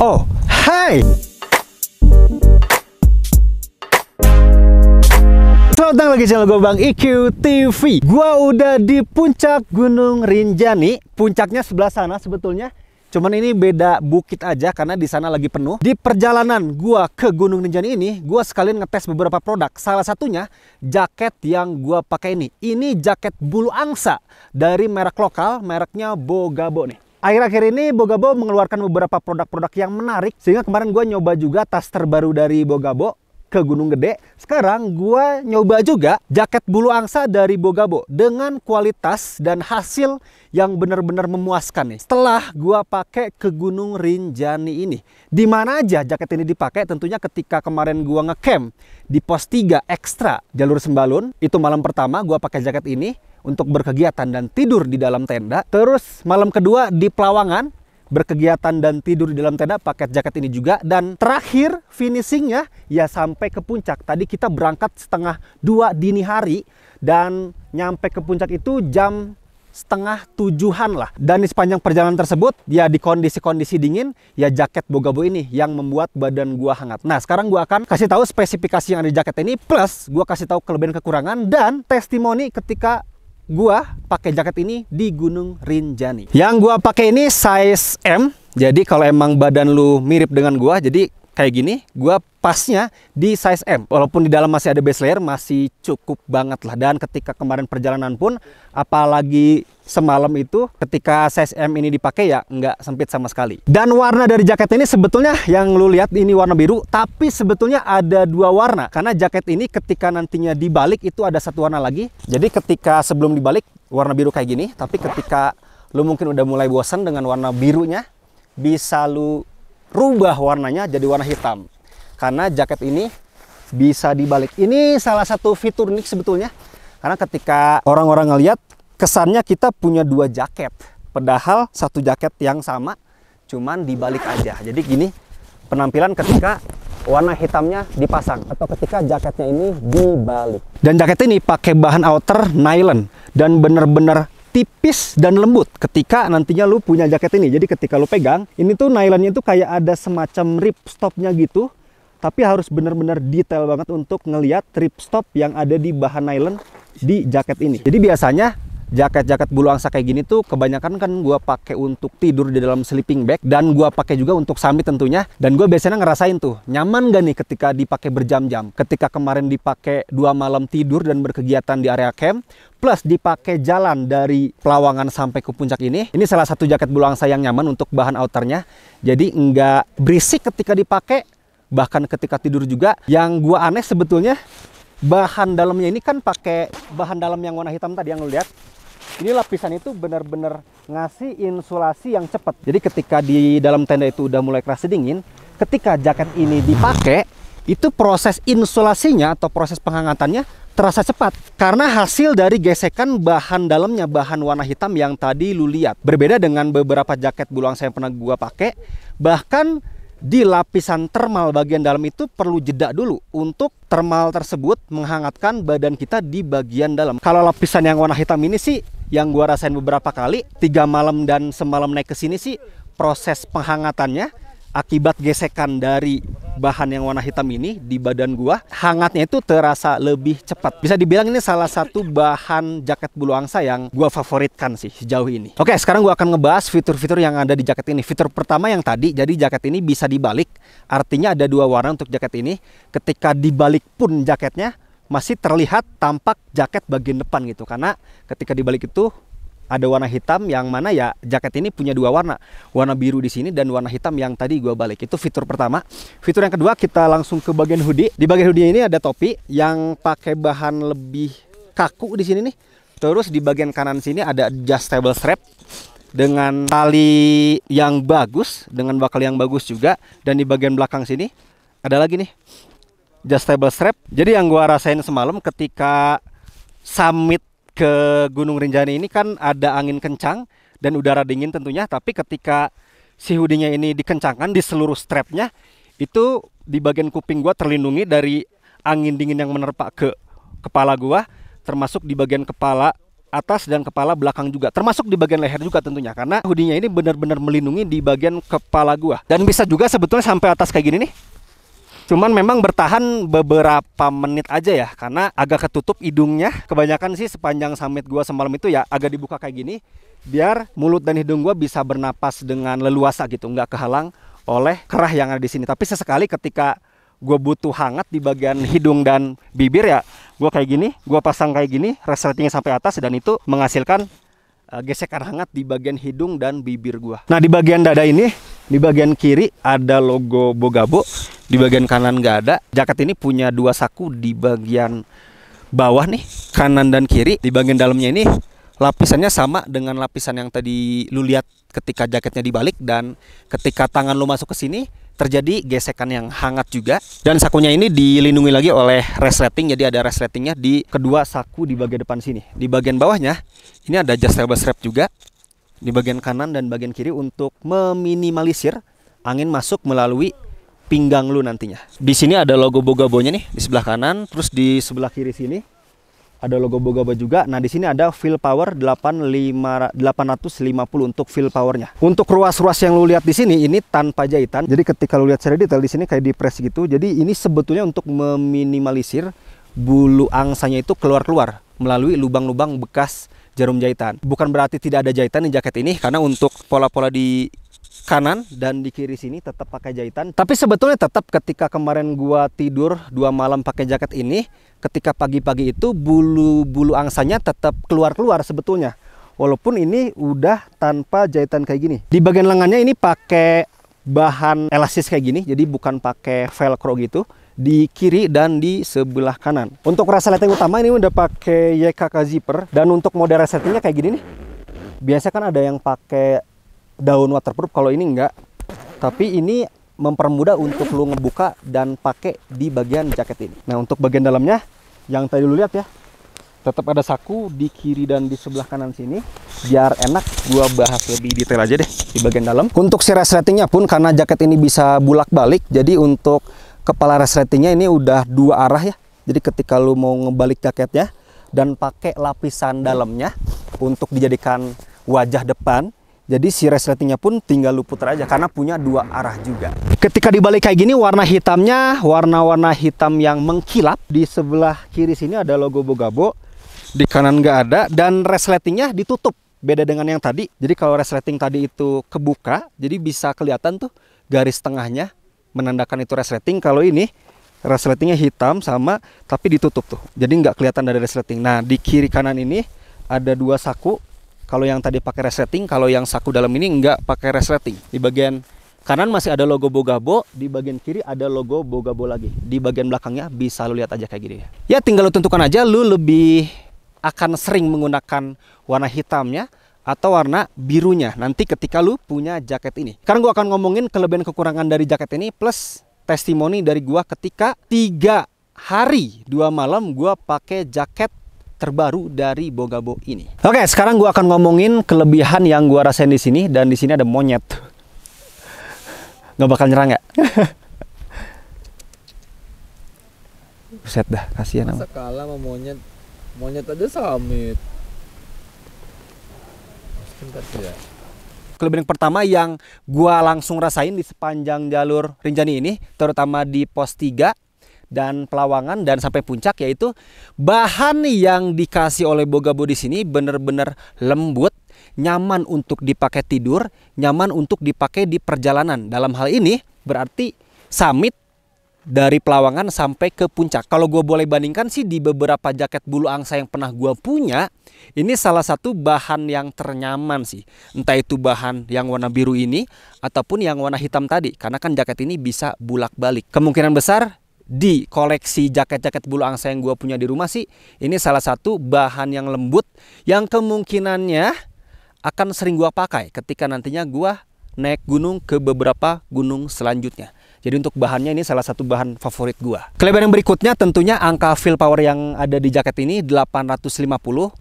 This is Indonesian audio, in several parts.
Oh, hai. Selamat datang lagi di channel gue Bang IQ TV. Gua udah di puncak Gunung Rinjani. Puncaknya sebelah sana sebetulnya. Cuman ini beda bukit aja karena di sana lagi penuh. Di perjalanan gua ke Gunung Rinjani ini, gua sekalian ngetes beberapa produk. Salah satunya jaket yang gua pakai ini. Ini jaket bulu angsa dari merek lokal, mereknya Bogabo nih. Akhir-akhir ini Bogabo mengeluarkan beberapa produk-produk yang menarik sehingga kemarin gue nyoba juga tas terbaru dari Bogabo ke Gunung Gede. Sekarang gue nyoba juga jaket bulu angsa dari Bogabo dengan kualitas dan hasil yang benar-benar memuaskan nih. Setelah gue pakai ke Gunung Rinjani ini, di mana aja jaket ini dipakai? Tentunya ketika kemarin gue ngecamp di pos 3 ekstra jalur Sembalun, itu malam pertama gue pakai jaket ini untuk berkegiatan dan tidur di dalam tenda. Terus malam kedua di Pelawangan berkegiatan dan tidur di dalam tenda paket jaket ini juga dan terakhir finishingnya ya sampai ke puncak tadi kita berangkat setengah dua dini hari dan nyampe ke puncak itu jam setengah tujuhan lah dan di sepanjang perjalanan tersebut ya di kondisi-kondisi dingin ya jaket bogabo ini yang membuat badan gua hangat nah sekarang gua akan kasih tahu spesifikasi yang ada di jaket ini plus gua kasih tahu kelebihan kekurangan dan testimoni ketika gua pakai jaket ini di Gunung Rinjani. Yang gua pakai ini size M. Jadi kalau emang badan lu mirip dengan gua, jadi kayak gini gue pasnya di size M walaupun di dalam masih ada base layer masih cukup banget lah dan ketika kemarin perjalanan pun apalagi semalam itu ketika size M ini dipakai ya nggak sempit sama sekali dan warna dari jaket ini sebetulnya yang lu lihat ini warna biru tapi sebetulnya ada dua warna karena jaket ini ketika nantinya dibalik itu ada satu warna lagi jadi ketika sebelum dibalik warna biru kayak gini tapi ketika lu mungkin udah mulai bosan dengan warna birunya bisa lu rubah warnanya jadi warna hitam. Karena jaket ini bisa dibalik. Ini salah satu fitur unik sebetulnya. Karena ketika orang-orang ngelihat kesannya kita punya dua jaket. Padahal satu jaket yang sama cuman dibalik aja. Jadi gini penampilan ketika warna hitamnya dipasang atau ketika jaketnya ini dibalik. Dan jaket ini pakai bahan outer nylon dan bener-bener tipis dan lembut ketika nantinya lu punya jaket ini. Jadi ketika lu pegang, ini tuh nylonnya itu kayak ada semacam ripstopnya gitu. Tapi harus benar-benar detail banget untuk ngeliat ripstop yang ada di bahan nylon di jaket ini. Jadi biasanya jaket-jaket bulu angsa kayak gini tuh kebanyakan kan gue pakai untuk tidur di dalam sleeping bag dan gue pakai juga untuk summit tentunya dan gue biasanya ngerasain tuh nyaman gak nih ketika dipakai berjam-jam ketika kemarin dipakai dua malam tidur dan berkegiatan di area camp plus dipakai jalan dari pelawangan sampai ke puncak ini. Ini salah satu jaket bulu angsa yang nyaman untuk bahan outernya. Jadi nggak berisik ketika dipakai, bahkan ketika tidur juga. Yang gue aneh sebetulnya bahan dalamnya ini kan pakai bahan dalam yang warna hitam tadi yang lo lihat. Ini lapisan itu benar-benar ngasih insulasi yang cepat. Jadi ketika di dalam tenda itu udah mulai kerasa dingin, ketika jaket ini dipakai, itu proses insulasinya atau proses penghangatannya terasa cepat karena hasil dari gesekan bahan dalamnya bahan warna hitam yang tadi lu lihat berbeda dengan beberapa jaket buluang saya yang pernah gua pakai bahkan di lapisan termal bagian dalam itu perlu jeda dulu untuk termal tersebut menghangatkan badan kita di bagian dalam. Kalau lapisan yang warna hitam ini sih yang gua rasain beberapa kali tiga malam dan semalam naik ke sini sih proses penghangatannya akibat gesekan dari bahan yang warna hitam ini di badan gua hangatnya itu terasa lebih cepat bisa dibilang ini salah satu bahan jaket bulu angsa yang gua favoritkan sih sejauh ini oke sekarang gua akan ngebahas fitur-fitur yang ada di jaket ini fitur pertama yang tadi jadi jaket ini bisa dibalik artinya ada dua warna untuk jaket ini ketika dibalik pun jaketnya masih terlihat tampak jaket bagian depan gitu karena ketika dibalik itu ada warna hitam yang mana ya jaket ini punya dua warna warna biru di sini dan warna hitam yang tadi gua balik itu fitur pertama fitur yang kedua kita langsung ke bagian hoodie di bagian hoodie ini ada topi yang pakai bahan lebih kaku di sini nih terus di bagian kanan sini ada adjustable strap dengan tali yang bagus dengan bakal yang bagus juga dan di bagian belakang sini ada lagi nih adjustable strap. Jadi yang gua rasain semalam ketika summit ke Gunung Rinjani ini kan ada angin kencang dan udara dingin tentunya, tapi ketika si hoodie-nya ini dikencangkan di seluruh strapnya itu di bagian kuping gua terlindungi dari angin dingin yang menerpa ke kepala gua termasuk di bagian kepala atas dan kepala belakang juga termasuk di bagian leher juga tentunya karena hoodie ini benar-benar melindungi di bagian kepala gua dan bisa juga sebetulnya sampai atas kayak gini nih Cuman memang bertahan beberapa menit aja ya karena agak ketutup hidungnya. Kebanyakan sih sepanjang summit gua semalam itu ya agak dibuka kayak gini biar mulut dan hidung gua bisa bernapas dengan leluasa gitu, nggak kehalang oleh kerah yang ada di sini. Tapi sesekali ketika gue butuh hangat di bagian hidung dan bibir ya gue kayak gini gue pasang kayak gini resletingnya sampai atas dan itu menghasilkan uh, gesekan hangat di bagian hidung dan bibir gue nah di bagian dada ini di bagian kiri ada logo Bogabo di bagian kanan nggak ada. Jaket ini punya dua saku di bagian bawah nih, kanan dan kiri. Di bagian dalamnya ini lapisannya sama dengan lapisan yang tadi lu lihat ketika jaketnya dibalik dan ketika tangan lu masuk ke sini terjadi gesekan yang hangat juga dan sakunya ini dilindungi lagi oleh resleting jadi ada resletingnya di kedua saku di bagian depan sini di bagian bawahnya ini ada adjustable strap juga di bagian kanan dan bagian kiri untuk meminimalisir angin masuk melalui pinggang lu nantinya. Di sini ada logo Bogabonya nih di sebelah kanan, terus di sebelah kiri sini ada logo Bogaba juga. Nah, di sini ada fill power 850 untuk fill powernya. Untuk ruas-ruas yang lu lihat di sini ini tanpa jahitan. Jadi ketika lu lihat secara detail di sini kayak di press gitu. Jadi ini sebetulnya untuk meminimalisir bulu angsanya itu keluar-keluar melalui lubang-lubang bekas jarum jahitan. Bukan berarti tidak ada jahitan di jaket ini karena untuk pola-pola di kanan dan di kiri sini tetap pakai jahitan. Tapi sebetulnya tetap ketika kemarin gua tidur dua malam pakai jaket ini, ketika pagi-pagi itu bulu-bulu angsanya tetap keluar-keluar sebetulnya. Walaupun ini udah tanpa jahitan kayak gini. Di bagian lengannya ini pakai bahan elastis kayak gini, jadi bukan pakai velcro gitu. Di kiri dan di sebelah kanan. Untuk resleting utama ini udah pakai YKK zipper dan untuk mode resletingnya kayak gini nih. Biasa kan ada yang pakai daun waterproof kalau ini enggak tapi ini mempermudah untuk lu ngebuka dan pakai di bagian jaket ini nah untuk bagian dalamnya yang tadi lu lihat ya tetap ada saku di kiri dan di sebelah kanan sini biar enak gua bahas lebih detail aja deh di bagian dalam untuk si resletingnya pun karena jaket ini bisa bulak balik jadi untuk kepala resletingnya ini udah dua arah ya jadi ketika lu mau ngebalik jaketnya dan pakai lapisan dalamnya untuk dijadikan wajah depan jadi si resletingnya pun tinggal lu putar aja karena punya dua arah juga. Ketika dibalik kayak gini warna hitamnya warna-warna hitam yang mengkilap. Di sebelah kiri sini ada logo Bogabo. Di kanan nggak ada dan resletingnya ditutup. Beda dengan yang tadi. Jadi kalau resleting tadi itu kebuka, jadi bisa kelihatan tuh garis tengahnya menandakan itu resleting. Kalau ini resletingnya hitam sama tapi ditutup tuh. Jadi nggak kelihatan dari resleting. Nah di kiri kanan ini ada dua saku kalau yang tadi pakai resleting, kalau yang saku dalam ini nggak pakai resleting. Di bagian kanan masih ada logo Bogabo, di bagian kiri ada logo Bogabo lagi. Di bagian belakangnya bisa lu lihat aja kayak gini ya. tinggal lu tentukan aja lu lebih akan sering menggunakan warna hitamnya atau warna birunya nanti ketika lu punya jaket ini. Sekarang gua akan ngomongin kelebihan kekurangan dari jaket ini plus testimoni dari gua ketika tiga hari dua malam gua pakai jaket terbaru dari Bogabo ini. Oke, sekarang gue akan ngomongin kelebihan yang gue rasain di sini dan di sini ada monyet. Gak bakal nyerang ya? Buset dah, kasihan Masa kalah sama monyet. Monyet aja samit. Ya. Kelebihan yang pertama yang gua langsung rasain di sepanjang jalur Rinjani ini, terutama di pos 3 dan Pelawangan dan sampai puncak yaitu bahan yang dikasih oleh Bogabo di sini benar-benar lembut, nyaman untuk dipakai tidur, nyaman untuk dipakai di perjalanan. Dalam hal ini berarti summit dari Pelawangan sampai ke puncak. Kalau gue boleh bandingkan sih di beberapa jaket bulu angsa yang pernah gue punya, ini salah satu bahan yang ternyaman sih. Entah itu bahan yang warna biru ini ataupun yang warna hitam tadi. Karena kan jaket ini bisa bulak-balik. Kemungkinan besar di koleksi jaket-jaket bulu angsa yang gue punya di rumah sih ini salah satu bahan yang lembut yang kemungkinannya akan sering gue pakai ketika nantinya gue naik gunung ke beberapa gunung selanjutnya. Jadi untuk bahannya ini salah satu bahan favorit gue. Kelebihan yang berikutnya tentunya angka fill power yang ada di jaket ini 850.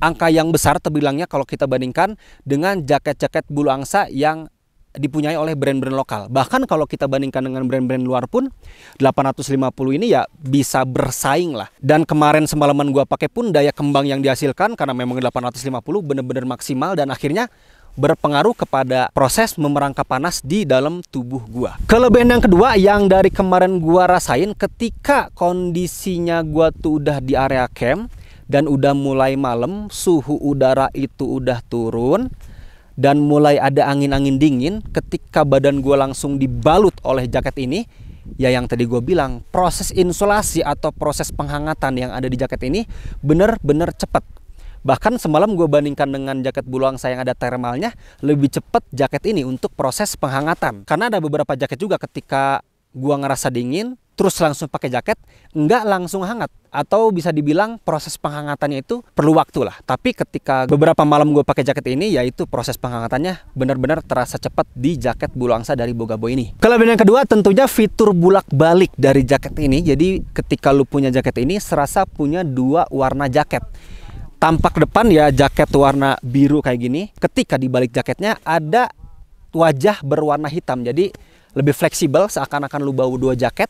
Angka yang besar terbilangnya kalau kita bandingkan dengan jaket-jaket bulu angsa yang dipunyai oleh brand-brand lokal. Bahkan kalau kita bandingkan dengan brand-brand luar pun 850 ini ya bisa bersaing lah. Dan kemarin semalaman gua pakai pun daya kembang yang dihasilkan karena memang 850 benar-benar maksimal dan akhirnya berpengaruh kepada proses memerangkap panas di dalam tubuh gua. Kelebihan yang kedua yang dari kemarin gua rasain ketika kondisinya gua tuh udah di area camp dan udah mulai malam, suhu udara itu udah turun, dan mulai ada angin-angin dingin ketika badan gue langsung dibalut oleh jaket ini ya yang tadi gue bilang proses insulasi atau proses penghangatan yang ada di jaket ini bener-bener cepat bahkan semalam gue bandingkan dengan jaket buluang saya yang ada thermalnya lebih cepat jaket ini untuk proses penghangatan karena ada beberapa jaket juga ketika gue ngerasa dingin terus langsung pakai jaket, nggak langsung hangat. Atau bisa dibilang proses penghangatannya itu perlu waktu lah. Tapi ketika beberapa malam gue pakai jaket ini, yaitu proses penghangatannya benar-benar terasa cepat di jaket bulu angsa dari Bogabo ini. Kelebihan yang kedua tentunya fitur bulak balik dari jaket ini. Jadi ketika lu punya jaket ini, serasa punya dua warna jaket tampak depan ya jaket warna biru kayak gini. Ketika dibalik jaketnya ada wajah berwarna hitam. Jadi lebih fleksibel seakan-akan lu bawa dua jaket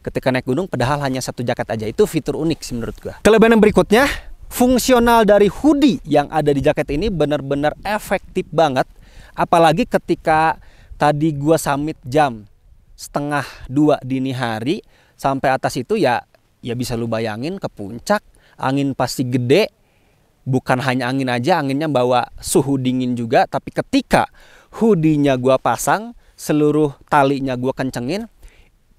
ketika naik gunung padahal hanya satu jaket aja. Itu fitur unik sih menurut gua. Kelebihan yang berikutnya, fungsional dari hoodie yang ada di jaket ini benar-benar efektif banget apalagi ketika tadi gua summit jam setengah dua dini hari sampai atas itu ya ya bisa lu bayangin ke puncak angin pasti gede bukan hanya angin aja anginnya bawa suhu dingin juga tapi ketika hoodie-nya gua pasang seluruh talinya gua kencengin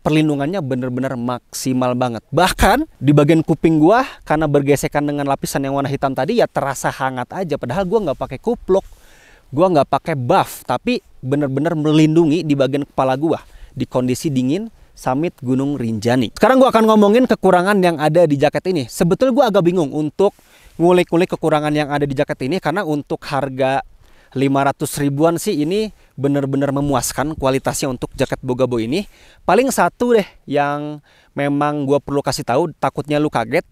perlindungannya benar-benar maksimal banget. Bahkan di bagian kuping gua karena bergesekan dengan lapisan yang warna hitam tadi ya terasa hangat aja padahal gua nggak pakai kupluk. Gua nggak pakai buff tapi benar-benar melindungi di bagian kepala gua di kondisi dingin summit Gunung Rinjani. Sekarang gua akan ngomongin kekurangan yang ada di jaket ini. Sebetulnya gua agak bingung untuk ngulik-ngulik kekurangan yang ada di jaket ini karena untuk harga 500 ribuan sih ini benar-benar memuaskan kualitasnya untuk jaket Bogabo ini. Paling satu deh yang memang gue perlu kasih tahu takutnya lu kaget.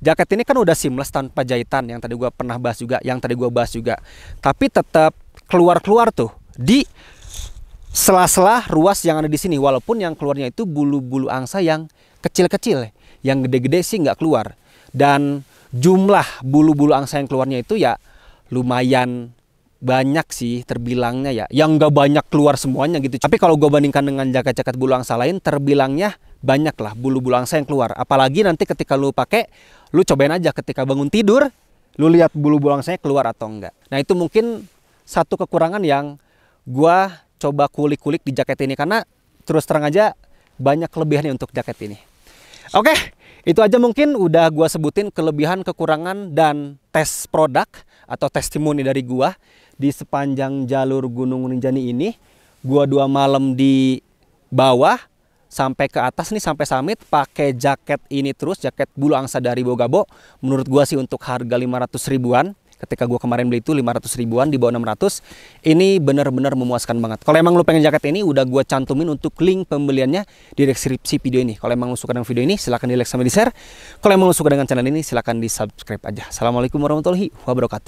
Jaket ini kan udah seamless tanpa jahitan yang tadi gue pernah bahas juga, yang tadi gue bahas juga. Tapi tetap keluar-keluar tuh di sela-sela ruas yang ada di sini. Walaupun yang keluarnya itu bulu-bulu angsa yang kecil-kecil, yang gede-gede sih nggak keluar. Dan jumlah bulu-bulu angsa yang keluarnya itu ya lumayan banyak sih terbilangnya ya yang nggak banyak keluar semuanya gitu tapi kalau gue bandingkan dengan jaket-jaket bulu angsa lain terbilangnya banyak lah bulu-bulu angsa yang keluar apalagi nanti ketika lu pakai lu cobain aja ketika bangun tidur lu lihat bulu-bulu angsanya keluar atau enggak nah itu mungkin satu kekurangan yang gue coba kulik-kulik di jaket ini karena terus terang aja banyak kelebihannya untuk jaket ini oke itu aja mungkin udah gue sebutin kelebihan kekurangan dan tes produk atau testimoni dari gua di sepanjang jalur Gunung Rinjani ini. Gua dua malam di bawah sampai ke atas nih sampai summit pakai jaket ini terus jaket bulu angsa dari Bogabo menurut gua sih untuk harga 500 ribuan ketika gua kemarin beli itu 500 ribuan di bawah 600 ini benar-benar memuaskan banget kalau emang lu pengen jaket ini udah gua cantumin untuk link pembeliannya di deskripsi video ini kalau emang lu suka dengan video ini silahkan di like sama di share kalau emang lu suka dengan channel ini silahkan di subscribe aja assalamualaikum warahmatullahi wabarakatuh